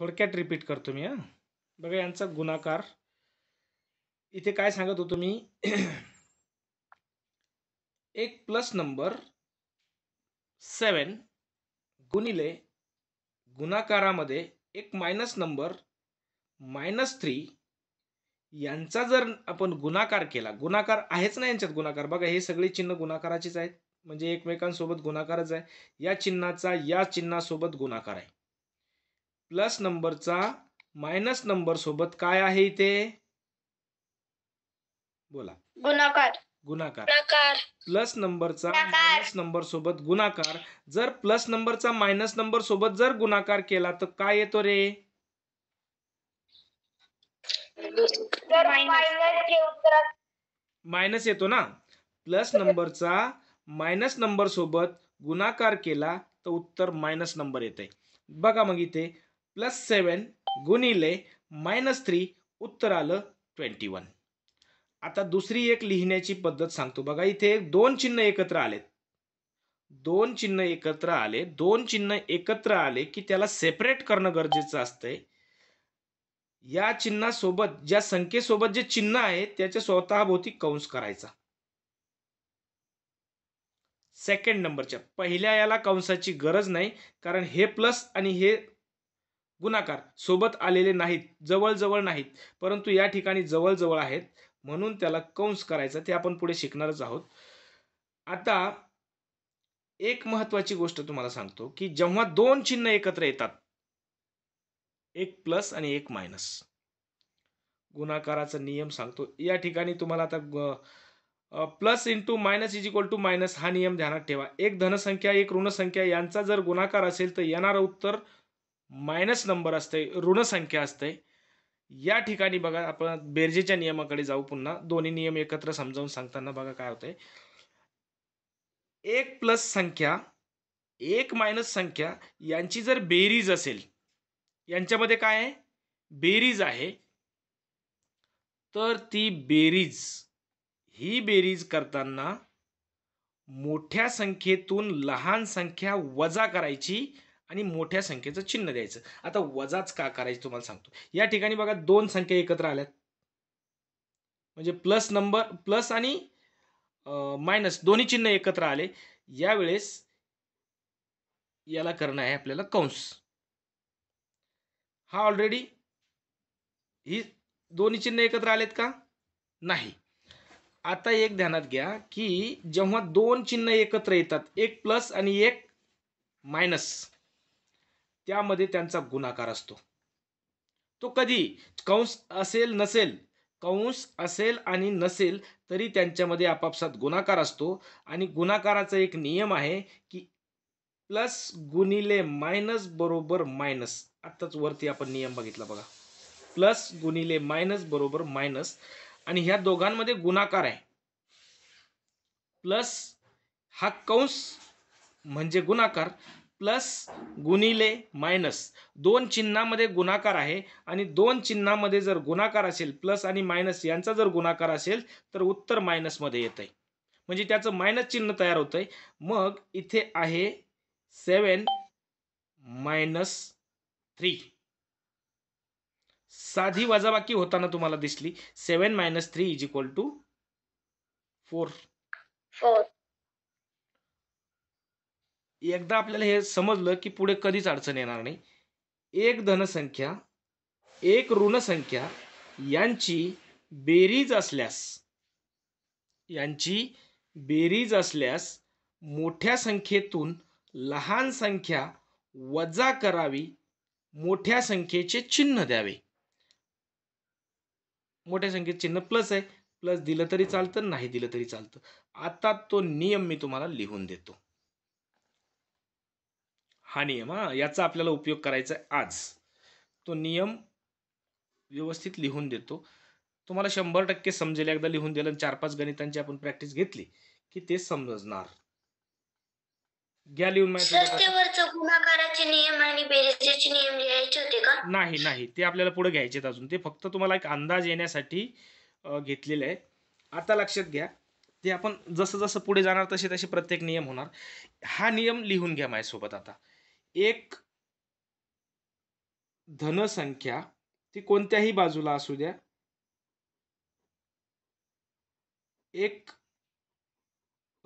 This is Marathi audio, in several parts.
थोडक्यात रिपीट करतो मी हां बघा यांचा गुणाकार इथे काय सांगत होतो मी एक प्लस नंबर सेवन गुणिले गुणाकारामध्ये एक मायनस नंबर मायनस थ्री यांचा जर आपण गुणाकार केला गुणाकार आहेच ना यांच्यात गुणाकार बघा हे सगळी चिन्ह गुणाकाराचीच आहेत म्हणजे एकमेकांसोबत गुणाकारच आहे या चिन्हाचा या चिन्हासोबत गुणाकार आहे प्लस नंबरचा मायनस नंबर सोबत काय आहे इथे बोला गुणाकार गुणाकार प्लस नंबरचा मायनस नंबर सोबत गुणाकार जर प्लस नंबरचा मायनस नंबर सोबत जर गुणाकार केला तर काय येतो रे मायनस येतो ना प्लस नंबरचा मायनस नंबर सोबत गुणाकार केला तर उत्तर मायनस नंबर येते बघा मग इथे प्लस सेवन गुणिले मायनस थ्री उत्तर आलं ट्वेंटी वन आता दुसरी एक लिहिण्याची पद्धत सांगतो बघा इथे दोन चिन्ह एकत्र आलेत दोन चिन्ह एकत्र आले दोन चिन्ह एकत्र आले की त्याला सेपरेट करणं गरजेचं असतंय या चिन्हासोबत ज्या संख्येसोबत जे चिन्ह आहे त्याच्या स्वतःभोवती कंस करायचा सेकंड नंबरच्या पहिल्या याला कंसाची गरज नाही कारण हे प्लस आणि हे गुणाकार सोबत आलेले नाहीत जवळजवळ नाहीत परंतु या ठिकाणी जवळजवळ आहेत म्हणून त्याला कंस करायचा ते आपण पुढे शिकणारच आहोत आता एक महत्वाची गोष्ट तुम्हाला सांगतो की जेव्हा दोन चिन्ह एकत्र येतात एक प्लस आणि एक मायनस गुणाकाराचा नियम सांगतो या ठिकाणी तुम्हाला आता plus into minus is equal to minus हा नियम ध्यानात ठेवा एक धनसंख्या एक ऋणसंख्या यांचा जर गुणाकार असेल तर येणारं उत्तर मायनस नंबर असते ऋणसंख्या असते या ठिकाणी बघा आपण बेरजेच्या नियमाकडे जाऊ पुन्हा दोन्ही नियम एकत्र समजावून सांगताना बघा काय होते एक प्लस संख्या एक मायनस संख्या यांची जर बेरीज असेल यांच्यामध्ये काय आहे बेरीज आहे तर ती बेरीज ही बेरीज करताना मोठ्या संख्येतून लहान संख्या वजा करायची आणि मोठ्या संख्येचं चिन्ह द्यायचं आता वजाच का करायचं तुम्हाला सांगतो या ठिकाणी बघा दोन संख्या एकत्र आल्यात म्हणजे प्लस नंबर प्लस आणि मायनस दोन्ही चिन्ह एकत्र आले यावेळेस याला करणं आहे आपल्याला कंस हा ऑलरेडी ही दोन्ही चिन्ह एकत्र आलेत का नाही आता एक ध्यानात घ्या की जेव्हा दोन चिन्ह एकत्र येतात एक प्लस आणि एक मायनस त्यामध्ये त्यांचा गुणाकार असतो तो कधी कंस असेल नसेल कंस असेल आणि नसेल तरी त्यांच्यामध्ये आपापसात गुणाकार असतो आणि गुणाकाराचा एक नियम आहे की प्लस गुणिले मायनस बरोबर मायनस आत्ताच वरती आपण नियम बघितला बघा प्लस गुणिले मायनस बरोबर मायनस आणि ह्या दोघांमध्ये गुणाकार आहे प्लस हा कंस म्हणजे गुणाकार प्लस गुणिले मायनस दोन चिन्हामध्ये गुणाकार आहे आणि दोन चिन्हामध्ये जर गुणाकार असेल प्लस आणि मायनस यांचा जर गुणाकार असेल तर उत्तर मायनसमध्ये येत आहे म्हणजे त्याचं मायनस चिन्ह तयार होतंय आहे मग इथे आहे सेवन मायनस थ्री साधी वजाबाकी होताना तुम्हाला दिसली seven minus three is equal to four four एकदा आपल्याला हे समजलं की पुढे कधीच अडचण येणार नाही एक धनसंख्या एक ऋणसंख्या यांची बेरीज असल्यास यांची बेरीज असल्यास मोठ्या संख्येतून लहान संख्या वजा करावी मोठ्या संख्येचे चिन्ह द्यावे मोठ्या संख्येचे चिन्ह प्लस आहे प्लस दिलं तरी चालतं नाही दिलं तरी चालतं आता तो नियम मी तुम्हाला लिहून देतो हा नियम हा याचा आपल्याला उपयोग करायचा आहे आज तो नियम व्यवस्थित लिहून देतो तुम्हाला शंभर टक्के समजेल एकदा लिहून दिलं चार पाच गणितांची आपण प्रॅक्टिस घेतली की ते समजणार घ्या लिहून नाही नाही ते आपल्याला पुढे घ्यायचे अजून ते फक्त तुम्हाला एक अंदाज येण्यासाठी घेतलेले आहे आता लक्षात घ्या ते आपण जसं जसं पुढे जाणार तसे तसे प्रत्येक नियम होणार हा नियम लिहून घ्या माझ्यासोबत आता एक धन संख्या ती कोणत्याही बाजूला असू द्या एक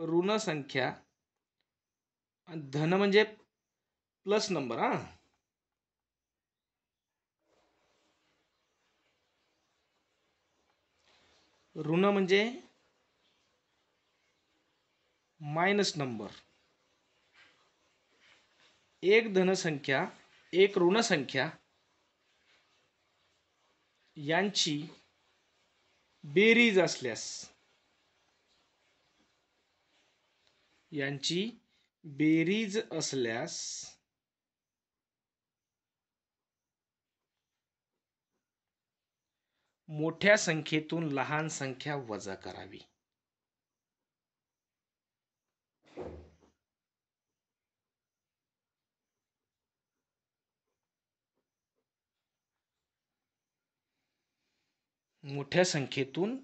ऋण संख्या धन म्हणजे प्लस नंबर हा ऋण म्हणजे मायनस नंबर एक धनसंख्या एक ऋणसंख्या यांची बेरीज असल्यास यांची बेरीज असल्यास मोठ्या संख्येतून लहान संख्या वजा करावी मोठ्या संख्येतून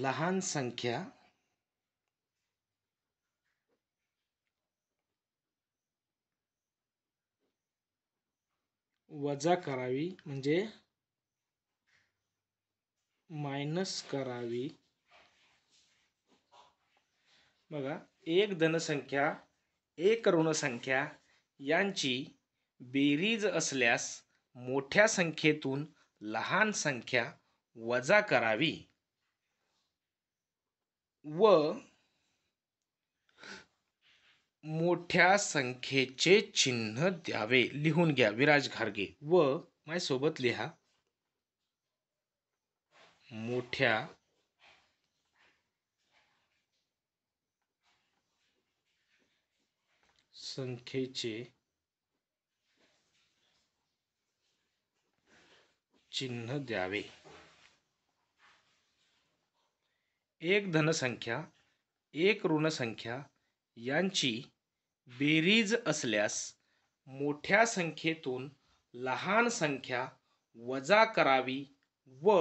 लहान संख्या वजा करावी म्हणजे मायनस करावी बघा एक धनसंख्या एक ऋणसंख्या यांची बेरीज असल्यास मोठ्या संख्येतून लहान संख्या वजा करावी व मोठ्या संख्येचे चिन्ह द्यावे लिहून घ्या विराज घारगे व सोबत लिहा मोठ्या संख्येचे चिन्ह द्यावे एक धनसंख्या एक ऋणसंख्या यांची बेरीज असल्यास मोठ्या संख्येतून लहान संख्या वजा करावी व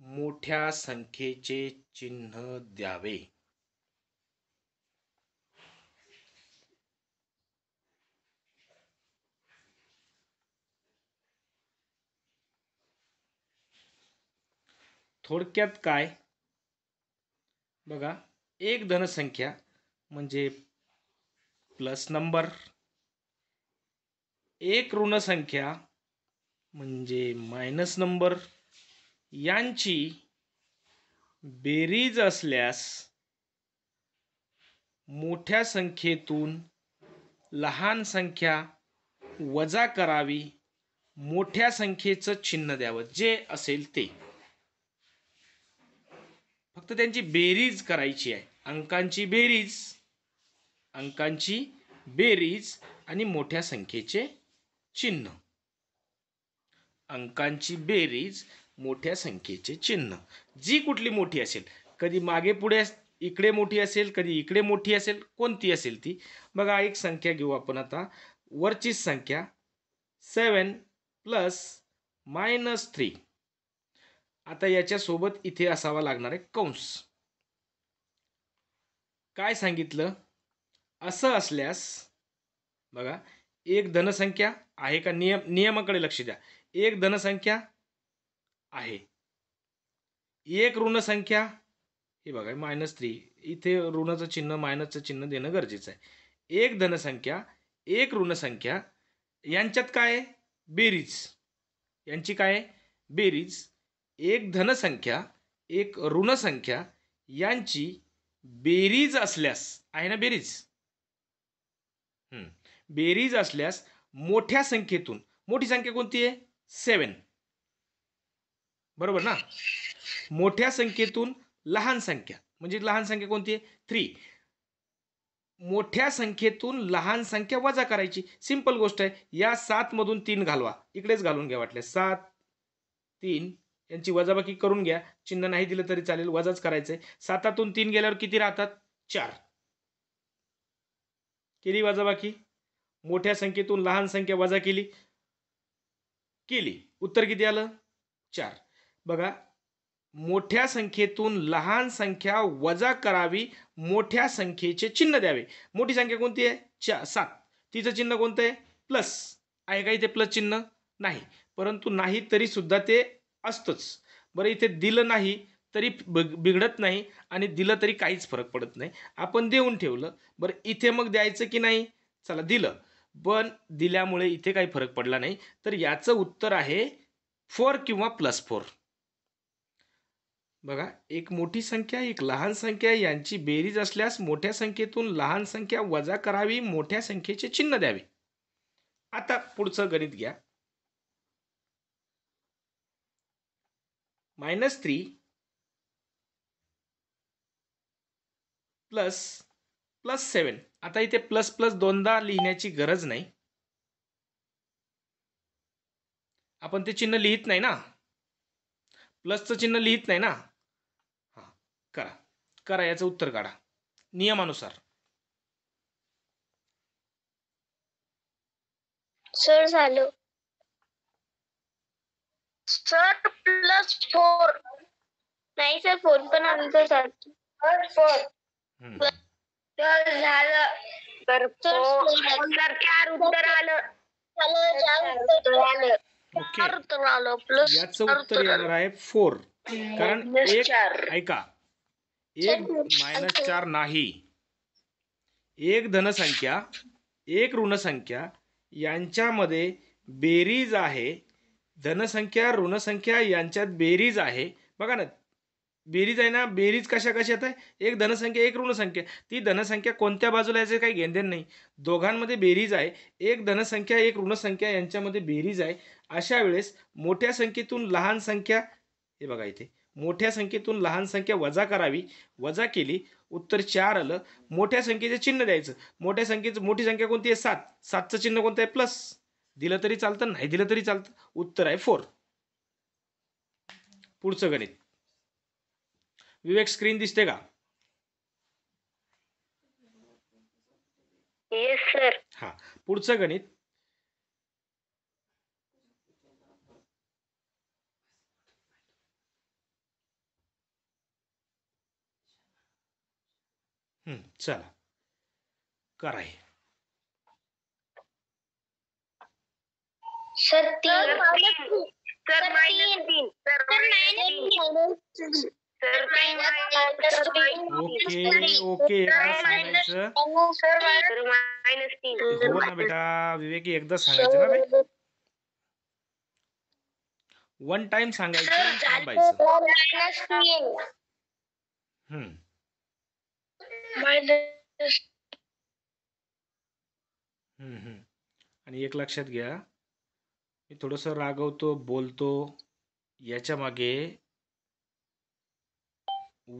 मोठ्या संख्येचे चिन्ह द्यावे थोडक्यात काय बघा एक धनसंख्या म्हणजे प्लस नंबर एक ऋणसंख्या म्हणजे मायनस नंबर यांची बेरीज असल्यास मोठ्या संख्येतून लहान संख्या वजा करावी मोठ्या संख्येचं चिन्ह द्यावं जे असेल ते फक्त त्यांची बेरीज करायची आहे अंकांची बेरीज अंकांची बेरीज आणि मोठ्या संख्येचे चिन्ह अंकांची बेरीज मोठ्या संख्येचे चिन्ह जी कुठली मोठी असेल कधी मागे पुढे इकडे मोठी असेल कधी इकडे मोठी असेल कोणती असेल ती बघा एक संख्या घेऊ आपण आता वरचीच संख्या सेवन प्लस मायनस थ्री आता सोबत इथे असावा लागणार आहे कंस काय सांगितलं असं असल्यास बघा एक धनसंख्या आहे का नियम नियमाकडे लक्ष द्या एक धनसंख्या आहे एक ऋणसंख्या हे बघा मायनस थ्री इथे ऋणाचं चिन्ह मायनसचं चिन्ह देणं गरजेचं आहे एक धनसंख्या एक ऋणसंख्या यांच्यात काय आहे बेरीज यांची काय आहे बेरीज एक धनसंख्या एक ऋणसंख्या यांची बेरीज असल्यास आहे ना बेरीज बेरीज असल्यास मोठ्या संख्येतून मोठी संख्या कोणती आहे सेवन बरोबर ना मोठ्या संख्येतून लहान संख्या म्हणजे लहान संख्या कोणती आहे थ्री मोठ्या संख्येतून लहान संख्या वजा करायची सिंपल गोष्ट आहे या मधून तीन घालवा इकडेच घालून घ्या वाटले सात तीन यांची वजाबाकी करून घ्या चिन्ह नाही दिलं तरी चालेल वजाच करायचंय सातातून तीन गेल्यावर किती राहतात चार केली वजाबाकी मोठ्या संख्येतून लहान संख्या वजा केली केली उत्तर किती आलं चार बघा मोठ्या संख्येतून लहान संख्या वजा करावी मोठ्या संख्येचे चिन्ह द्यावे मोठी संख्या कोणती आहे चार सात तिचं चिन्ह कोणतं आहे प्लस आहे का इथे प्लस चिन्ह नाही परंतु नाही तरी सुद्धा ते असतोच बरं इथे दिलं नाही तरी बिघडत नाही आणि दिलं तरी काहीच फरक पडत नाही आपण देऊन ठेवलं बरं इथे मग द्यायचं की नाही चला दिलं पण दिल्यामुळे इथे काही फरक पडला नाही तर याचं उत्तर आहे फोर किंवा प्लस फोर बघा एक मोठी संख्या एक लहान संख्या यांची बेरीज असल्यास मोठ्या संख्येतून लहान संख्या वजा करावी मोठ्या संख्येचे चिन्ह द्यावे आता पुढचं गणित घ्या minus 3 प्लस प्लस सेवन आता इथे प्लस प्लस दोनदा लिहिण्याची गरज नाही आपण ते चिन्ह लिहित नाही ना प्लसचं चिन्ह लिहित नाही ना हा करा करा याचं उत्तर काढा नियमानुसार सर झालं सर फोर नाही सर फोन पण आमचं झालं तर तर चार उत्तर आलं चार उत्तर आलं उत्तर येणार आहे फोर कारण एक ऐका एक मायनस चार नाही एक धनसंख्या एक ऋणसंख्या यांच्यामध्ये बेरीज आहे धनसंख्या ऋणसंख्या यांच्यात बेरीज आहे बघा ना बेरीज आहे ना बेरीज कशा कशात आहे एक धनसंख्या एक ऋणसंख्या ती धनसंख्या कोणत्या बाजूला याचे काही घेणदेण नाही दोघांमध्ये बेरीज आहे एक धनसंख्या एक ऋणसंख्या यांच्यामध्ये बेरीज आहे अशा वेळेस मोठ्या संख्येतून लहान संख्या हे बघा इथे मोठ्या संख्येतून लहान संख्या वजा करावी वजा केली उत्तर चार आलं मोठ्या संख्येचं चिन्ह द्यायचं मोठ्या संख्येचं मोठी संख्या कोणती आहे सात सातचं चिन्ह कोणतं आहे प्लस दिलं तरी चालतं नाही दिलं तरी चालतं उत्तर आहे फोर पुढचं गणित विवेक स्क्रीन दिसते का येस हा पुढचं गणित चला कराय सर तीन सर सर ओके ओके हो हो ना बेटा विवेकी एकदा सांगायचं ना वन टाइम सांगायचं आणि एक लक्षात घ्या मी थोडंसं रागवतो बोलतो याच्यामागे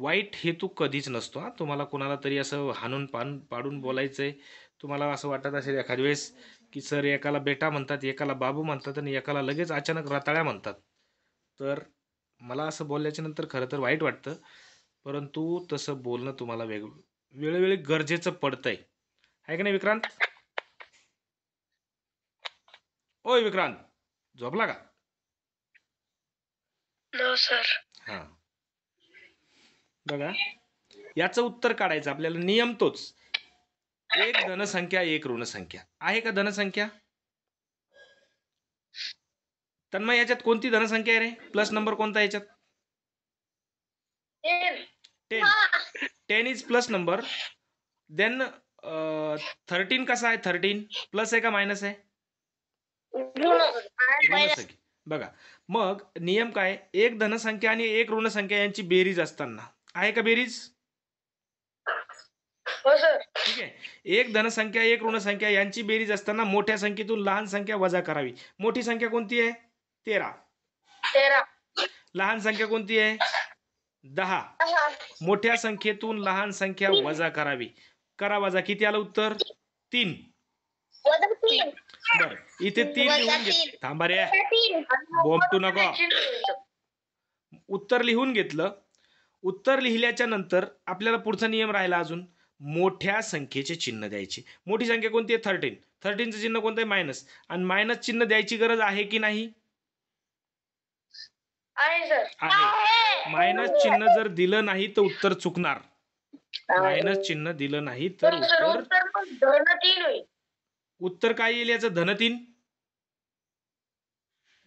वाईट हेतू कधीच नसतो हा तुम्हाला कोणाला तरी असं हाणून पान पाडून बोलायचं आहे तुम्हाला असं वाटत असेल एखाद्या वेळेस की सर एकाला बेटा म्हणतात एकाला बाबू म्हणतात आणि एकाला लगेच अचानक रताळ्या म्हणतात तर मला असं बोलल्याच्या नंतर खरं तर वाईट वाटतं परंतु तसं बोलणं तुम्हाला वेग वेळोवेळी गरजेचं पडतंय आहे का नाही विक्रांत ओय विक्रांत झोपला का सर हा बघा याच उत्तर काढायचं आपल्याला नियम तोच एक धनसंख्या एक ऋणसंख्या आहे का धनसंख्या तन्मय याच्यात कोणती धनसंख्या आहे रे प्लस नंबर कोणता याच्यात ten ten is plus number then thirteen कसा आहे थर्टीन प्लस आहे का मायनस आहे बघा मग नियम काय एक धनसंख्या आणि एक ऋणसंख्या यांची बेरीज असताना आहे का बेरीज हो, ठीक आहे एक धनसंख्या एक ऋणसंख्या यांची बेरीज असताना मोठ्या संख्येतून लहान संख्या वजा करावी मोठी संख्या कोणती आहे तेरा तेरा लहान संख्या कोणती आहे दहा मोठ्या संख्येतून लहान संख्या वजा करावी करा वजा किती आलं उत्तर तीन बर इथे तीन लिहून घेत थांबा रे बोमटू नको उत्तर लिहून घेतलं उत्तर लिहिल्याच्या नंतर आपल्याला पुढचा नियम राहिला अजून मोठ्या संख्येचे चिन्ह द्यायचे मोठी संख्या कोणती आहे थर्टीन थर्टीनचं चिन्ह कोणतं आहे मायनस आणि मायनस चिन्ह द्यायची गरज आहे की नाही आहे मायनस चिन्ह जर दिलं नाही तर उत्तर चुकणार मायनस चिन्ह दिलं नाही तर उत्तर उत्तर काय येईल याचं धन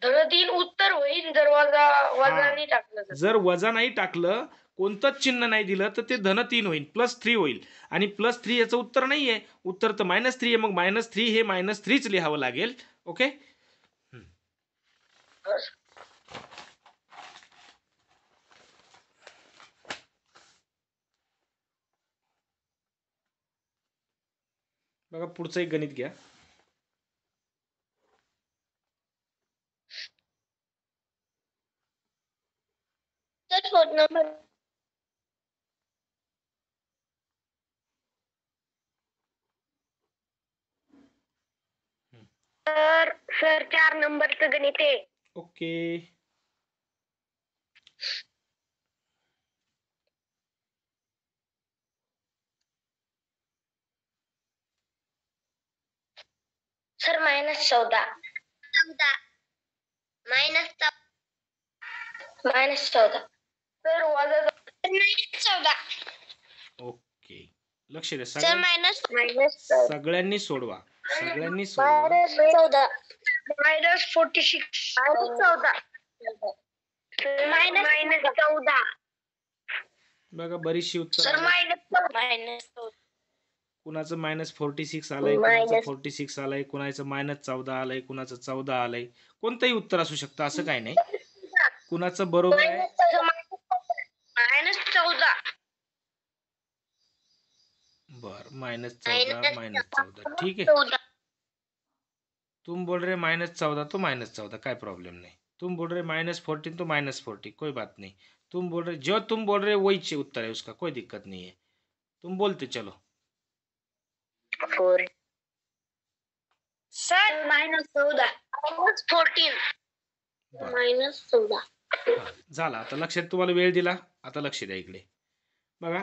धनतीन उत्तर होईल जर वजा वजा नाही टाकलं जर वजा नाही टाकलं कोणतंच चिन्ह नाही दिलं तर ते धन तीन होईल प्लस थ्री होईल आणि प्लस थ्री याचं उत्तर नाही आहे उत्तर तर मायनस थ्री आहे मग मायनस थ्री हे मायनस थ्रीच लिहावं लागेल ओके बघा पुढचं एक गणित घ्या शोधणं तर सर चार नंबरचं गणित आहे ओके सर मायनस चौदा चौदा मायनस मायनस चौदा ओके लक्ष द्या मायनस सगळ्यांनी सोडवा सगळ्यांनी मायनस फोर्टी सिक्स मायनस चौदा बघा बरीचशी उत्तर कुणाचं मायनस फोर्टी सिक्स आलंय कुणाचं फोर्टी सिक्स आलंय कुणाचं मायनस चौदा आलंय कुणाचं चौदा आलंय कोणतंही उत्तर असू शकतं असं काही नाही कुणाचं बरोबर मायनस चौदह बर माइनस चौदह माइनस चौदह ठीक है तुम बोल रहे माइनस चौदह तो माइनस चौदह का प्रॉब्लम नहीं तुम बोल रहे माइनस फोर्टीन तो माइनस फोर्टीन कोई बात नहीं तुम बोल रहे जो तुम बोल रहे वही उत्तर है उसका कोई दिक्कत नहीं है तुम बोलते चलो माइनस चौदह फोर्टीन माइनस चौदह झाला आता लक्षात तुम्हाला वेळ दिला आता लक्ष द्या इकडे बघा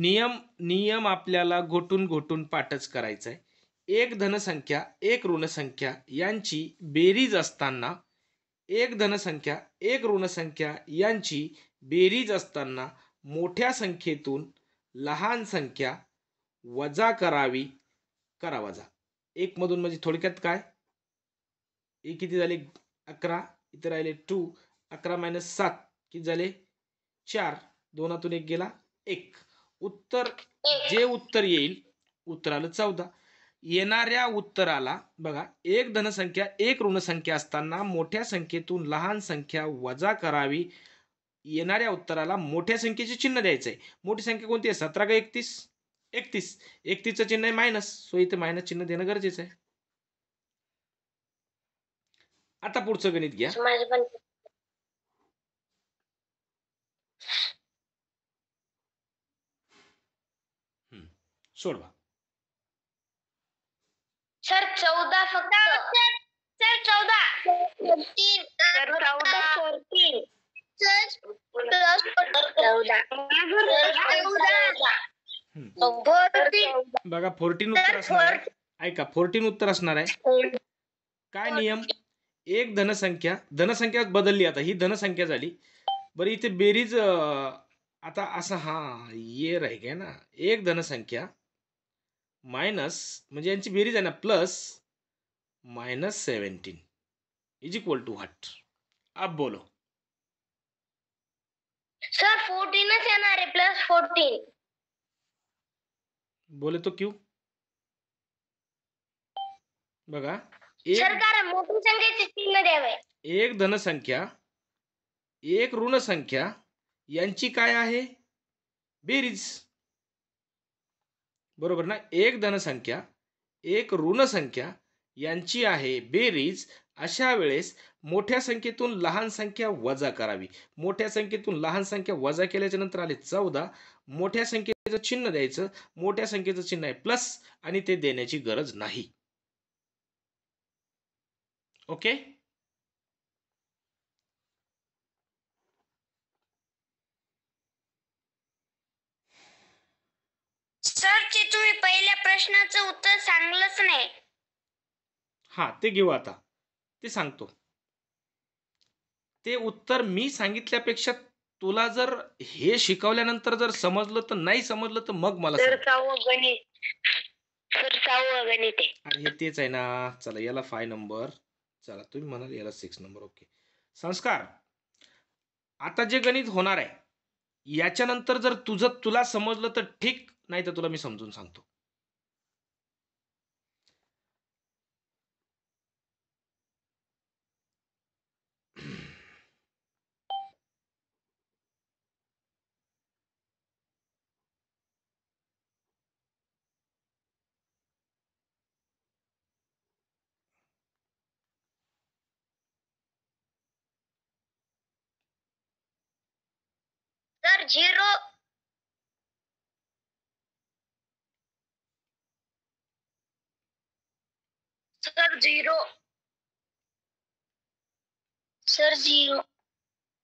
नियम नियम आपल्याला घोटून घोटून पाठच करायचा आहे एक धनसंख्या एक ऋणसंख्या यांची बेरीज असताना एक धनसंख्या एक ऋणसंख्या यांची बेरीज असताना मोठ्या संख्येतून लहान संख्या वजा करावी करा वजा एक मधून म्हणजे थोडक्यात काय एक किती झाले अकरा इथे राहिले टू अकरा मायनस सात किती झाले चार दोनातून एक गेला एक उत्तर जे उत्तर येईल उत्तर आलं चौदा येणाऱ्या उत्तराला बघा एक धनसंख्या एक ऋणसंख्या असताना मोठ्या संख्येतून लहान संख्या वजा करावी येणाऱ्या उत्तराला मोठ्या संख्येचे चिन्ह द्यायचं आहे मोठी संख्या कोणती आहे सतरा का एकतीस एकतीस एकतीसचं चिन्ह आहे मायनस सो इथे मायनस चिन्ह देणं गरजेचं आहे आता पुढचं गणित घ्या सोडवा सर चौदा फक्त सर चौदा सर बघा फोर्टीन उत्तर असणार ऐका फोर्टीन उत्तर असणार आहे काय नियम एक धनसंख्या धनसंख्या बदलली आता ही धनसंख्या झाली बर इथे बेरीज आता असं हा ये राही ना एक धनसंख्या मायनस म्हणजे यांची बेरीज आहे ना plus minus seventeen is equal to हट आप बोलो सर फोर्टीनच येणार आहे प्लस फोर्टीन बोले तो क्यू बघा सरकार मोठी संख्येचे चिन्ह द्यावे एक धनसंख्या एक संख्या यांची काय आहे बेरीज बरोबर ना एक धनसंख्या एक ऋणसंख्या यांची आहे बेरीज अशा वेळेस मोठ्या संख्येतून लहान संख्या वजा करावी मोठ्या संख्येतून लहान संख्या वजा केल्याच्या नंतर आले चौदा मोठ्या संख्येचं चिन्ह द्यायचं मोठ्या संख्येचं चिन्ह आहे प्लस आणि ते देण्याची गरज नाही ओके की तुम्ही पहिल्या प्रश्नाचं उत्तर सांगलंच नाही हा ते घेऊ आता ते सांगतो ते उत्तर मी सांगितल्यापेक्षा तुला जर हे शिकवल्यानंतर जर समजलं तर नाही समजलं तर मग मला अरे तेच आहे ना चला याला फाय नंबर चला तुम्ही म्हणाल याला सिक्स नंबर ओके संस्कार आता जे गणित होणार आहे याच्यानंतर जर तुझं तुला समजलं तर ठीक नाही तर तुला मी समजून सांगतो zero sir zero sir zero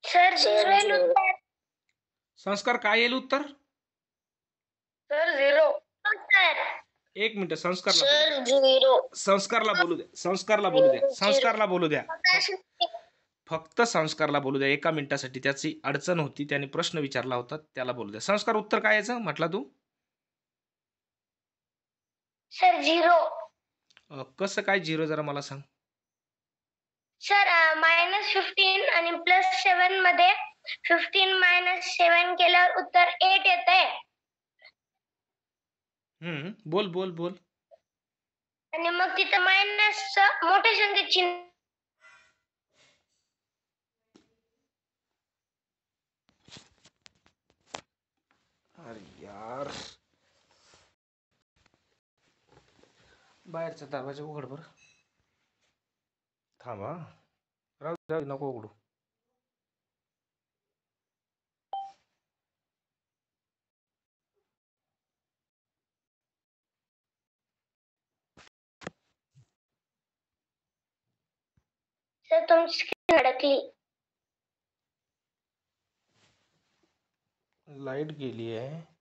sir zero येईल उत्तर संस्कार काय येईल उत्तर सर झिरो सर एक मिनिट संस्कारला सर संस्कारला बोलू द्या संस्कारला बोलू द्या संस्कारला बोलू द्या फक्त संस्कारला बोलू द्या एका मिनिटासाठी त्याची अडचण होती त्याने प्रश्न विचारला होता त्याला बोलू द्या संस्कार उत्तर काय यायचं म्हटला तू सर झिरो कस कसं काय झिरो जरा मला सांग सर मायनस फिफ्टीन आणि प्लस सेवन मध्ये फिफ्टीन मायनस सेवन केल्यावर उत्तर एट येत आहे बोल बोल बोल आणि मग तिथं मायनस मोठे संख्येत चिन्ह अरे यार बाहेरचा दरवाजा उघड बरं थांबा नको उघडू सर गेली आहे